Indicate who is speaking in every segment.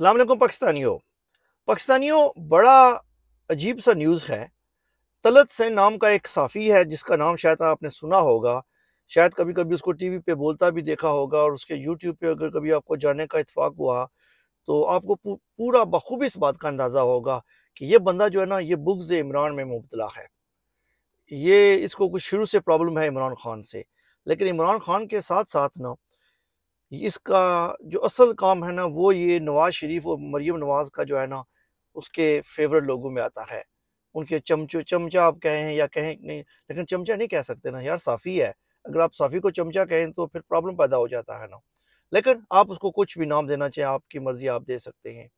Speaker 1: अलैकुम पाकिस्तानियों पाकिस्तानियों बड़ा अजीब सा न्यूज़ है तलत सैन नाम का एक साफ़ी है जिसका नाम शायद आपने सुना होगा शायद कभी कभी उसको टीवी पे बोलता भी देखा होगा और उसके यूट्यूब पे अगर कभी आपको जाने का इतफाक़ हुआ तो आपको पूरा बखूबी इस बात का अंदाज़ा होगा कि ये बंदा जो है ना ये बुग्ज़ इमरान में मुबतला है ये इसको कुछ शुरू से प्रॉब्लम है इमरान खान से लेकिन इमरान खान के साथ साथ ना इसका जो असल काम है ना वो ये नवाज़ शरीफ और मरियम नवाज़ का जो है ना उसके फेवरेट लोगों में आता है उनके चमचो चमचा आप कहें या कहें नहीं लेकिन चमचा नहीं कह सकते ना यार साफ़ी है अगर आप साफ़ी को चमचा कहें तो फिर प्रॉब्लम पैदा हो जाता है ना लेकिन आप उसको कुछ भी नाम देना चाहें आपकी मर्ज़ी आप दे सकते हैं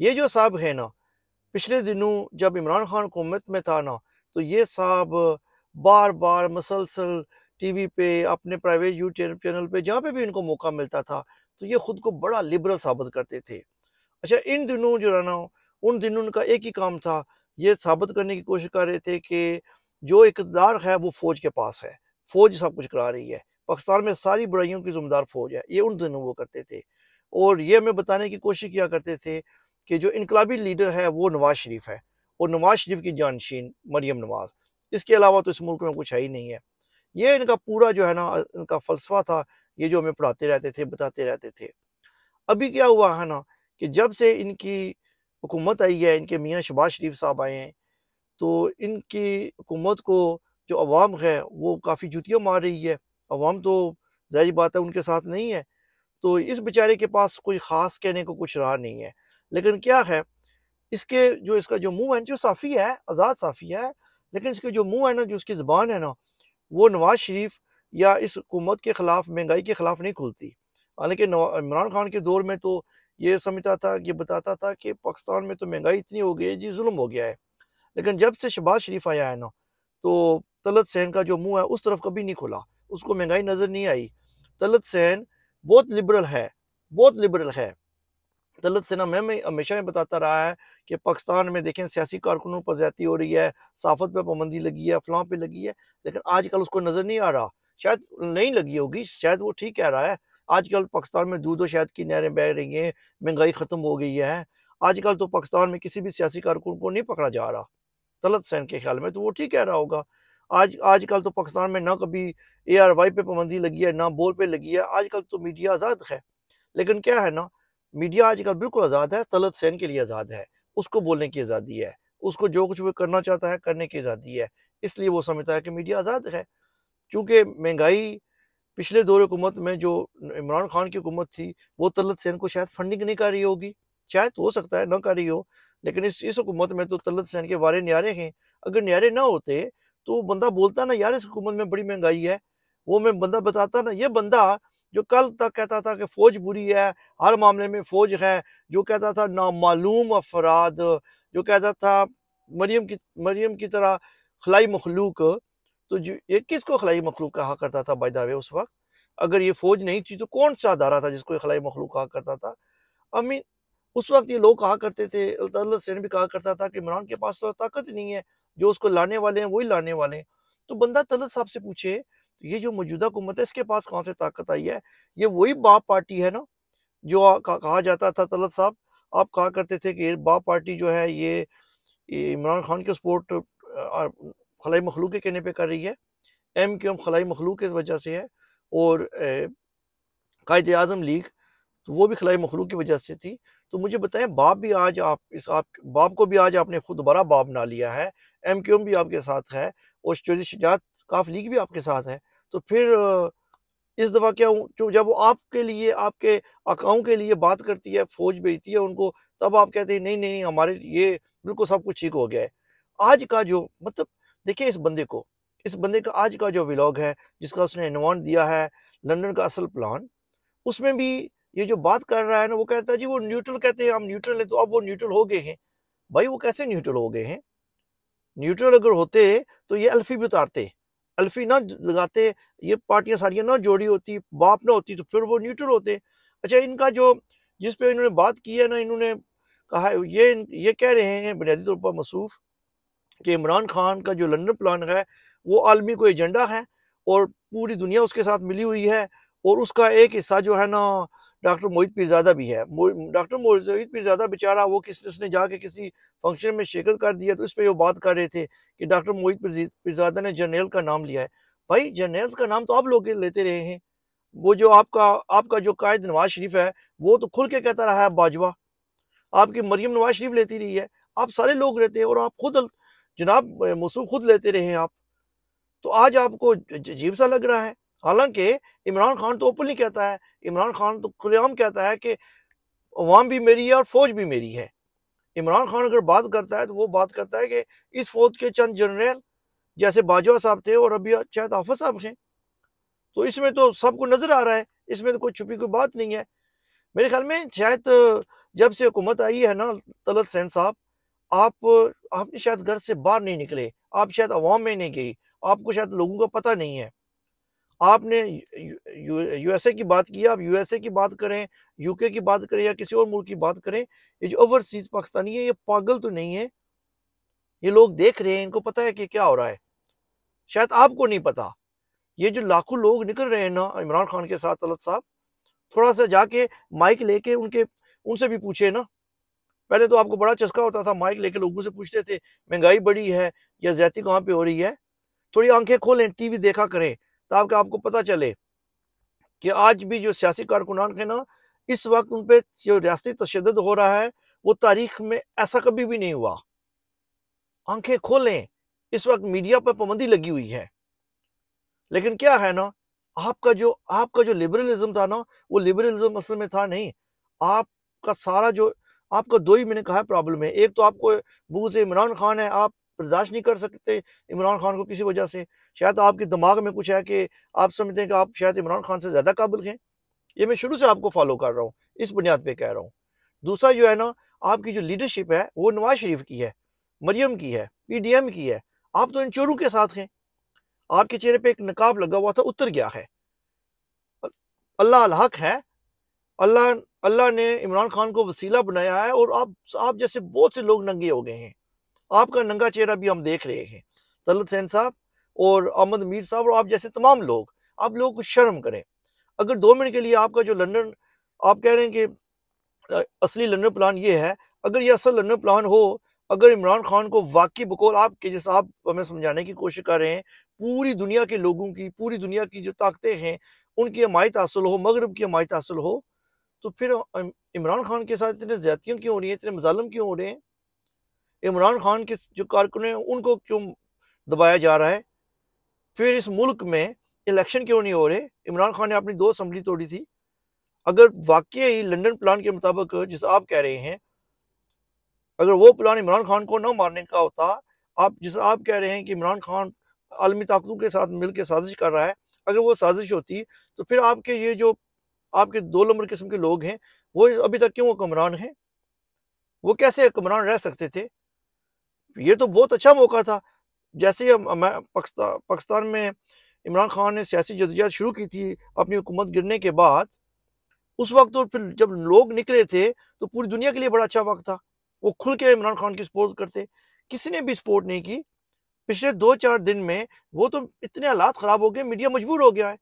Speaker 1: ये जो साहब है ना पिछले दिनों जब इमरान खान हुकूमत में था ना तो ये साहब बार बार मसलसल टीवी पे अपने प्राइवेट यूट्यूब चैनल पे जहाँ पे भी इनको मौका मिलता था तो ये ख़ुद को बड़ा लिबरल साबित करते थे अच्छा इन दिनों जो है ना उन दिनों उनका एक ही काम था ये साबित करने की कोशिश कर रहे थे कि जो इकदार है वो फ़ौज के पास है फ़ौज सब कुछ करा रही है पाकिस्तान में सारी बुराइयों की ज़िम्मेदार फ़ौज है ये उन दिनों वो करते थे और ये हमें बताने की कोशिश किया करते थे कि जो इनकलाबी लीडर है वो नवाज़ शरीफ है और नवाज़ शरीफ की जानशीन मरियम नवाज़ इसके अलावा तो इस मुल्क में कुछ है ही नहीं है ये इनका पूरा जो है ना इनका फलसफा था ये जो हमें पढ़ाते रहते थे बताते रहते थे अभी क्या हुआ है ना कि जब से इनकी हुकूमत आई है इनके मियाँ शबाज शरीफ साहब आए हैं तो इनकी हुकूमत को जो अवाम है वो काफ़ी जुतियाँ मार रही है अवाम तो जाहिर बात है उनके साथ नहीं है तो इस बेचारे के पास कोई ख़ास कहने को कुछ रहा नहीं है लेकिन क्या है इसके जो इसका जो मुंह है जो साफ़ी है आज़ाद साफ़ी है लेकिन इसके जो मुंह है ना जो इसकी ज़बान है ना वो नवाज शरीफ या इस हुकूमत के ख़िलाफ़ महंगाई के ख़िलाफ़ नहीं खुलती हालांकि इमरान खान के दौर में तो ये समझता था ये बताता था कि पाकिस्तान में तो महंगाई इतनी हो गई है जी जुल्म हो गया है लेकिन जब से शहबाज शरीफ आया है ना तो तलत सहन का जो मुंह है उस तरफ कभी नहीं खुला उसको महंगाई नज़र नहीं आई तलत सहन बहुत लिबरल है बहुत लिबरल है तलत सेना में मैं हमेशा ही बताता रहा है कि पाकिस्तान में देखें सियासी कारकुनों पर ज्यादा हो रही है साफत पर पाबंदी लगी है फलां पर लगी है लेकिन आजकल उसको नज़र नहीं आ रहा शायद नहीं लगी होगी शायद वो ठीक कह रहा है आजकल तो पाकिस्तान में दूध और शायद की नहरें बह रही हैं महंगाई ख़त्म हो गई है आजकल तो पाकिस्तान में किसी भी सियासी कारकुन को नहीं पकड़ा जा रहा तलत सैन के ख्याल में तो वो ठीक कह रहा होगा आज आजकल तो पाकिस्तान में ना कभी ए आर वाई पे पाबंदी लगी है ना बोर पे लगी है आजकल तो मीडिया आज़ाद है लेकिन क्या है ना मीडिया आजकल बिल्कुल आज़ाद है तलत सैन के लिए आज़ाद है उसको बोलने की आज़ादी है उसको जो कुछ वो करना चाहता है करने की आज़ादी है इसलिए वो समझता है कि मीडिया आज़ाद है क्योंकि महंगाई पिछले दौर हुकूमत में जो इमरान खान की हुकूमत थी वो तलत सैन को शायद फंडिंग नहीं कर रही होगी शायद हो सकता है ना कर रही हो लेकिन इस इस हुकूमत में तो तलत सैन के वारे न्यारे हैं अगर न्यारे ना होते तो बंदा बोलता ना यार इस हुकूमत में बड़ी महंगाई है वो मैं बंदा बताता ना ये बंदा जो कल तक कहता था कि फ़ौज बुरी है हर मामले में फ़ौज है जो कहता था नामालूम अफराद जो कहता था मरियम की मरियम की तरह खलाई मखलूक तो जो ये किस को खलाई मखलूक कहा करता था बाई दावे उस वक्त अगर ये फ़ौज नहीं थी तो कौन सा अदारा था जिसको खलाई मखलूक कहा करता था अमीन उस वक्त ये लोग कहा करते थे अल्तन भी कहा करता था कि इमरान के पास तो ताकत नहीं है जो उसको लाने वाले हैं वही लाने वाले हैं तो बंदा तलत साहब से पूछे तो ये जो मौजूदा हुकूमत है इसके पास कहाँ से ताकत आई है ये वही बाप पार्टी है ना जो कहा जाता था तलत साहब आप कहा करते थे कि बाप पार्टी जो है ये, इमरान खान के सपोर्ट खलाई मखलूक के कहने पर कर रही है एम क्यू एम खलाई मखलूक की वजह से है और कायद अजम लीग तो वो भी खलाई मखलूक की वजह से थी तो मुझे बताएं बाप भी आज आप इस आप बाप को भी आज आपने खुद दोबारा बाप ना लिया है एम क्यू एम भी आपके साथ है और शिजात काफ लीग भी आपके साथ है तो फिर इस दफ़ा क्या जो जब वो आपके लिए आपके अकाउंट के लिए बात करती है फौज भेजती है उनको तब आप कहते हैं नहीं नहीं नहीं हमारे ये बिल्कुल सब कुछ ठीक हो गया है आज का जो मतलब देखिए इस बंदे को इस बंदे का आज का जो व्लॉग है जिसका उसने इन्वॉन्ट दिया है लंदन का असल प्लान उसमें भी ये जो बात कर रहा है ना वो कहता है जी वो न्यूट्रल कहते हैं हम न्यूट्रल है तो अब वो न्यूट्रल हो गए हैं भाई वो कैसे न्यूट्रल हो गए हैं न्यूट्रल अगर होते तो ये अल्फी भी उतारते अल्फी ना लगाते ये पार्टियाँ साड़ियाँ ना जोड़ी होती बाप ना होती तो फिर वो न्यूट्रल होते अच्छा इनका जो जिस पे इन्होंने बात की है ना इन्होंने कहा ये ये कह रहे हैं बुनियादी तौर पर मसूफ कि इमरान खान का जो लंदन प्लान है वो आलमी को एजेंडा है और पूरी दुनिया उसके साथ मिली हुई है और उसका एक हिस्सा जो है ना डॉक्टर मोहित पीरजादा भी है डॉक्टर मोहित पीरजादा बेचारा वो किस उसने जाके किसी फंक्शन में शिरकत कर दिया तो उस पर वो बात कर रहे थे कि डॉक्टर मोहित पीरजादा ने जर्नेल का नाम लिया है भाई जर्नेल्स का नाम तो आप लोग लेते रहे हैं वो जो आपका आपका जो कायद नवाज शरीफ है वो तो खुल के कहता रहा है बाजवा आपकी मरियम नवाज शरीफ लेती रही है आप सारे लोग रहते हैं और आप खुद जनाब मसू खुद लेते रहे हैं आप तो आज आपको अजीब सा लग रहा है हालांकि इमरान खान तो ओपनली कहता है इमरान खान तो खुलेआम कहता है कि अवाम भी मेरी है और फौज भी मेरी है इमरान खान अगर बात करता है तो वो बात करता है कि इस फौज के चंद जनरल जैसे बाजवा साहब थे और अभी शायद आफत साहब हैं तो इसमें तो सबको नज़र आ रहा है इसमें तो कोई छुपी कोई बात नहीं है मेरे ख्याल में शायद जब से हुकूमत आई है ना तलत सैन साहब आप आपने शायद घर से बाहर नहीं निकले आप शायद अवाम में नहीं गई आपको शायद लोगों का पता नहीं है आपने यूएसए की बात की आप यूएसए की बात करें यूके की बात करें या किसी और मुल्क की बात करें ये जो ओवरसीज पाकिस्तानी है ये पागल तो नहीं है ये लोग देख रहे हैं इनको पता है कि क्या हो रहा है शायद आपको नहीं पता ये जो लाखों लोग निकल रहे हैं ना इमरान खान के साथ तलत साहब थोड़ा सा जाके माइक लेके उनके उनसे भी पूछे ना पहले तो आपको बड़ा चस्का होता था माइक लेके लोगों से पूछते थे महंगाई बड़ी है या ज्यादा कहाँ पे हो रही है थोड़ी आंखें खोलें टीवी देखा करें ताकि तो आपको पता चले कि आज भी जो सियासी कारकुनान है ना इस वक्त उन पर जो रियाती तशद हो रहा है वो तारीख में ऐसा कभी भी नहीं हुआ आंखें खोलें इस वक्त मीडिया पर पाबंदी लगी हुई है लेकिन क्या है ना आपका जो आपका जो लिबरलिज्म था ना वो लिबरलिज्म असल में था नहीं आपका सारा जो आपका दो ही मैंने कहा प्रॉब्लम है एक तो आपको बूज इमरान खान है आप बर्दाश्त नहीं कर सकते इमरान खान को किसी वजह से शायद तो आपके दिमाग में कुछ है कि आप समझते हैं कि आप शायद इमरान खान से ज़्यादा काबिल हैं ये मैं शुरू से आपको फॉलो कर रहा हूँ इस बुनियाद पर कह रहा हूँ दूसरा जो है ना आपकी जो लीडरशिप है वो नवाज शरीफ की है मरियम की है पी की है आप तो इन चोरों के साथ हैं आपके चेहरे पे एक नकाब लगा हुआ था उतर गया है अल्लाह अलहक है अल्लाह अल्लाह ने इमरान खान को वसीला बनाया है और आप आप जैसे बहुत से लोग नंगे हो गए हैं आपका नंगा चेहरा भी हम देख रहे हैं तलत सैन साहब और अहमद मीर साहब और आप जैसे तमाम लोग आप लोग को शर्म करें अगर दो मिनट के लिए आपका जो लंदन आप कह रहे हैं कि असली लंदन प्लान ये है अगर ये असल लंदन प्लान हो अगर इमरान खान को वाकई बकौल आप के जैसे आप हमें समझाने की कोशिश कर रहे हैं पूरी दुनिया के लोगों की पूरी दुनिया की जो ताकतें हैं उनकी हमायत हासिल हो मगरब की हमायत हासिल हो तो फिर इमरान खान के साथ इतने ज्यादतियाँ क्यों हो रही हैं इतने मजालम क्यों हो रहे हैं इमरान खान के जो कारकुन हैं उनको क्यों दबाया जा रहा है फिर इस मुल्क में इलेक्शन क्यों नहीं हो रहे इमरान खान ने अपनी दो असम्बली तोड़ी थी अगर वाकई ही लंदन प्लान के मुताबिक जिस आप कह रहे हैं अगर वो प्लान इमरान खान को न मारने का होता आप जिस आप कह रहे हैं कि इमरान खान आलमी ताकतों के साथ मिलकर साजिश कर रहा है अगर वो साजिश होती तो फिर आपके ये जो आपके दो नंबर किस्म के लोग हैं वो अभी तक क्यों हुक्मरान हैं वो कैसे हुक्मरान रह सकते थे ये तो बहुत अच्छा मौका था जैसे ही पाकिस्तान पाकिस्तान में इमरान खान ने सियासी जदोजहद शुरू की थी अपनी हुकूमत गिरने के बाद उस वक्त तो फिर जब लोग निकले थे तो पूरी दुनिया के लिए बड़ा अच्छा वक्त था वो खुल के इमरान खान की सपोर्ट करते किसी ने भी सपोर्ट नहीं की पिछले दो चार दिन में वो तो इतने हालात ख़राब हो गए मीडिया मजबूर हो गया है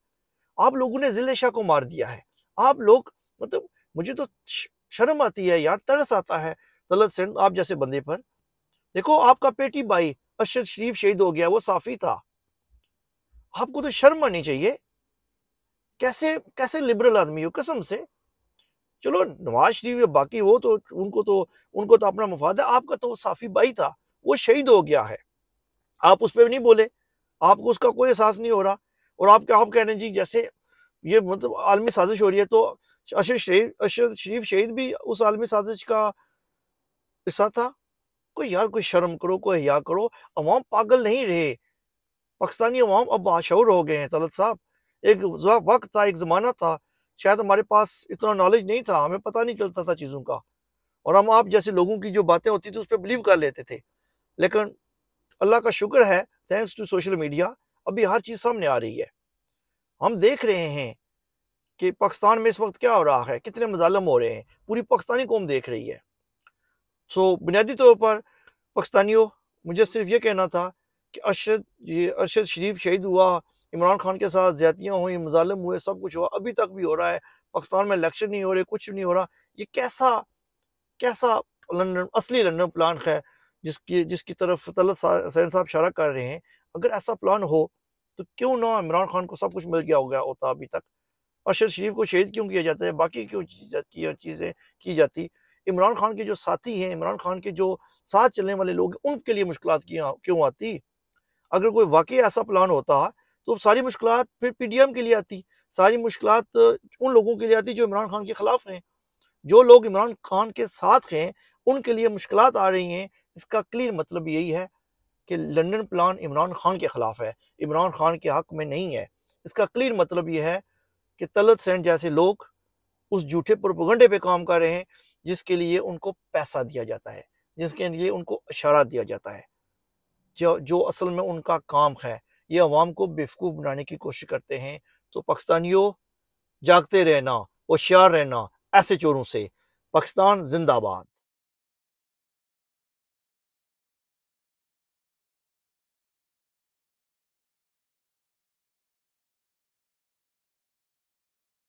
Speaker 1: आप लोगों ने जिले शाह को मार दिया है आप लोग मतलब मुझे तो शर्म आती है यार तरस आता है तलत सिंह आप जैसे बंदे पर देखो आपका पेटी बाई अशद शरीफ शहीद हो गया वो साफी था आपको तो शर्म आनी चाहिए कैसे कैसे लिबरल आदमी हो कसम से चलो नवाज शरीफ या बाकी हो तो उनको तो उनको तो अपना मुफाद है आपका तो वो साफी बाई था वो शहीद हो गया है आप उस पर नहीं बोले आपको उसका कोई एहसास नहीं हो रहा और आप क्या आप कह रहे हैं जी जैसे ये मतलब आलमी साजिश हो रही है तो अशद शरीफ अशद शरीफ शहीद भी उस आलमी साजिश का हिस्सा था कोई यार कोई शर्म करो कोई हया करो अवाम पागल नहीं रहे पाकिस्तानी अवाम अब बाशूर हो गए हैं तलत साहब एक वक्त था एक ज़माना था शायद हमारे पास इतना नॉलेज नहीं था हमें पता नहीं चलता था चीज़ों का और हम आप जैसे लोगों की जो बातें होती थी उस पर बिलीव कर लेते थे लेकिन अल्लाह का शुक्र है थैंक्स टू सोशल मीडिया अभी हर चीज़ सामने आ रही है हम देख रहे हैं कि पाकिस्तान में इस वक्त क्या हो रहा है कितने मजालम हो रहे हैं पूरी पाकिस्तानी कौम देख रही है सो so, बुनियादी तौर पर पाकिस्तानियों मुझे सिर्फ ये कहना था कि अरशद ये अरशद शरीफ शहीद हुआ इमरान खान के साथ ज्यादतियाँ हुई मजालम हुए सब कुछ हुआ अभी तक भी हो रहा है पाकिस्तान में इलेक्शन नहीं हो रहे कुछ नहीं हो रहा ये कैसा कैसा लंडन असली लंडन प्लान है जिसकी जिसकी तरफ तलत सैन साहब इशारा कर रहे हैं अगर ऐसा प्लान हो तो क्यों ना इमरान खान को सब कुछ मिल गया हो गया होता अभी तक अरशद शरीफ को शहीद क्यों किया जाता है बाकी क्यों चीज़ें की जाती इमरान खान के जो साथी हैं इमरान खान के जो साथ चलने वाले लोग हैं उनके लिए मुश्किल क्यों आती अगर कोई वाकई ऐसा प्लान होता तो सारी मुश्किल फिर पी डी एम के लिए आती सारी मुश्किल उन लोगों के लिए आती जो इमरान खान के खिलाफ हैं जो लोग इमरान खान के साथ हैं उनके लिए मुश्किल आ रही हैं इसका क्लियर मतलब यही है कि लंदन प्लान इमरान खान के खिलाफ है इमरान खान के हक में नहीं है इसका क्लियर मतलब यह है कि तलत सैन जैसे लोग उस झूठे प्रोपोगंडे पे काम कर रहे हैं जिसके लिए उनको पैसा दिया जाता है जिसके हम्म। लिए उनको इशारा दिया जाता है जो जो असल में उनका काम है ये अवाम को बेवकूफ़ बनाने की कोशिश करते हैं तो पाकिस्तानियों जागते रहना होशियार रहना ऐसे चोरों से पाकिस्तान जिंदाबाद